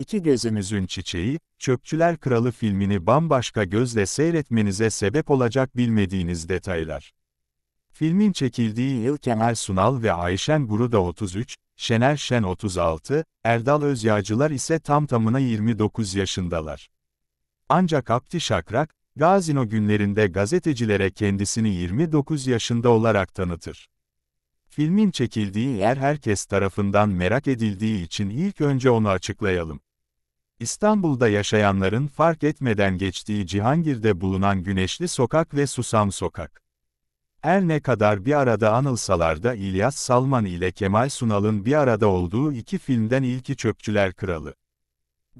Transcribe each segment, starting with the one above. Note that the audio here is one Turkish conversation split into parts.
İki Gözünüzün Çiçeği, Çöpçüler Kralı filmini bambaşka gözle seyretmenize sebep olacak bilmediğiniz detaylar. Filmin çekildiği yıl Kemal Sunal ve Ayşen Guruda 33, Şener Şen 36, Erdal Özyağcılar ise tam tamına 29 yaşındalar. Ancak Abdi Şakrak, Gazino günlerinde gazetecilere kendisini 29 yaşında olarak tanıtır. Filmin çekildiği yer herkes tarafından merak edildiği için ilk önce onu açıklayalım. İstanbul'da yaşayanların fark etmeden geçtiği Cihangir'de bulunan Güneşli Sokak ve Susam Sokak. Her ne kadar bir arada anılsalar da İlyas Salman ile Kemal Sunal'ın bir arada olduğu iki filmden ilki Çöpçüler Kralı.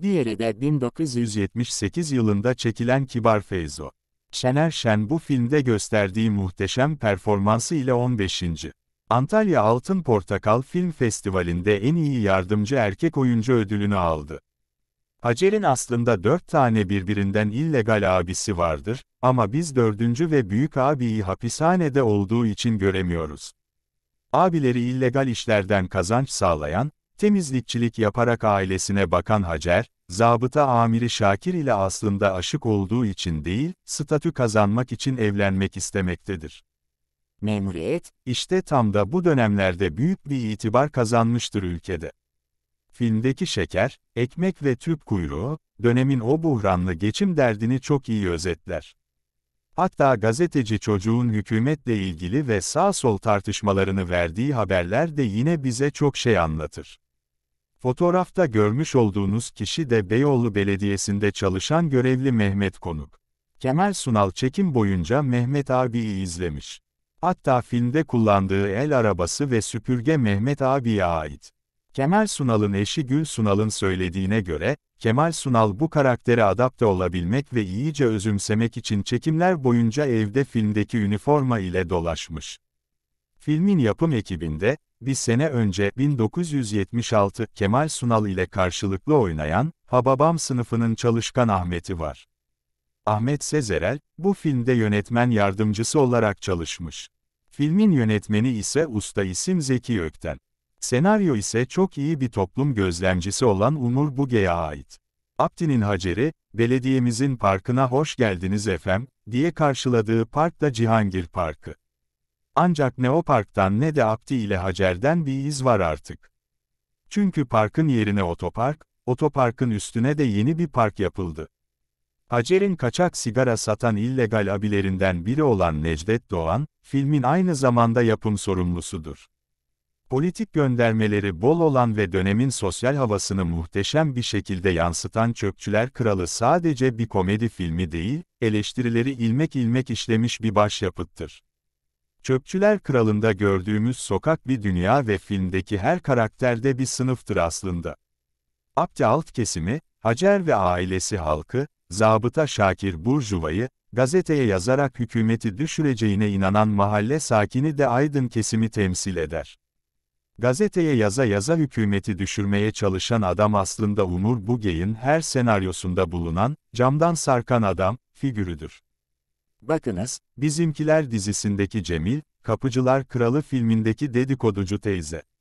Diğeri de 1978 yılında çekilen Kibar Feyzo. Şener Şen bu filmde gösterdiği muhteşem performansı ile 15. Antalya Altın Portakal Film Festivali'nde en iyi yardımcı erkek oyuncu ödülünü aldı. Hacer'in aslında dört tane birbirinden illegal abisi vardır, ama biz dördüncü ve büyük abiyi hapishanede olduğu için göremiyoruz. Abileri illegal işlerden kazanç sağlayan, temizlikçilik yaparak ailesine bakan Hacer, zabıta amiri Şakir ile aslında aşık olduğu için değil, statü kazanmak için evlenmek istemektedir. Memuriyet, işte tam da bu dönemlerde büyük bir itibar kazanmıştır ülkede. Filmdeki şeker, ekmek ve tüp kuyruğu, dönemin o buhranlı geçim derdini çok iyi özetler. Hatta gazeteci çocuğun hükümetle ilgili ve sağ-sol tartışmalarını verdiği haberler de yine bize çok şey anlatır. Fotoğrafta görmüş olduğunuz kişi de Beyoğlu Belediyesi'nde çalışan görevli Mehmet Konuk. Kemal Sunal çekim boyunca Mehmet abiyi izlemiş. Hatta filmde kullandığı el arabası ve süpürge Mehmet abiye ait. Kemal Sunal'ın eşi Gül Sunal'ın söylediğine göre, Kemal Sunal bu karaktere adapte olabilmek ve iyice özümsemek için çekimler boyunca evde filmdeki üniforma ile dolaşmış. Filmin yapım ekibinde, bir sene önce 1976 Kemal Sunal ile karşılıklı oynayan Hababam sınıfının çalışkan Ahmet'i var. Ahmet Sezerel, bu filmde yönetmen yardımcısı olarak çalışmış. Filmin yönetmeni ise usta isim Zeki Ökten. Senaryo ise çok iyi bir toplum gözlemcisi olan Umur Buge'ye ait. Abdi'nin Hacer'i, belediyemizin parkına hoş geldiniz efem, diye karşıladığı park da Cihangir Parkı. Ancak ne o parktan ne de Abdi ile Hacer'den bir iz var artık. Çünkü parkın yerine otopark, otoparkın üstüne de yeni bir park yapıldı. Hacer'in kaçak sigara satan illegal abilerinden biri olan Necdet Doğan, filmin aynı zamanda yapım sorumlusudur. Politik göndermeleri bol olan ve dönemin sosyal havasını muhteşem bir şekilde yansıtan Çöpçüler Kralı sadece bir komedi filmi değil, eleştirileri ilmek ilmek işlemiş bir başyapıttır. Çöpçüler Kralı'nda gördüğümüz sokak bir dünya ve filmdeki her karakterde bir sınıftır aslında. Abdi alt kesimi, Hacer ve ailesi halkı, zabıta Şakir Burjuva'yı, gazeteye yazarak hükümeti düşüreceğine inanan mahalle sakini de aydın kesimi temsil eder. Gazeteye yaza yaza hükümeti düşürmeye çalışan adam aslında Umur Bugey'in her senaryosunda bulunan, camdan sarkan adam, figürüdür. Bakınız, Bizimkiler dizisindeki Cemil, Kapıcılar Kralı filmindeki dedikoducu teyze.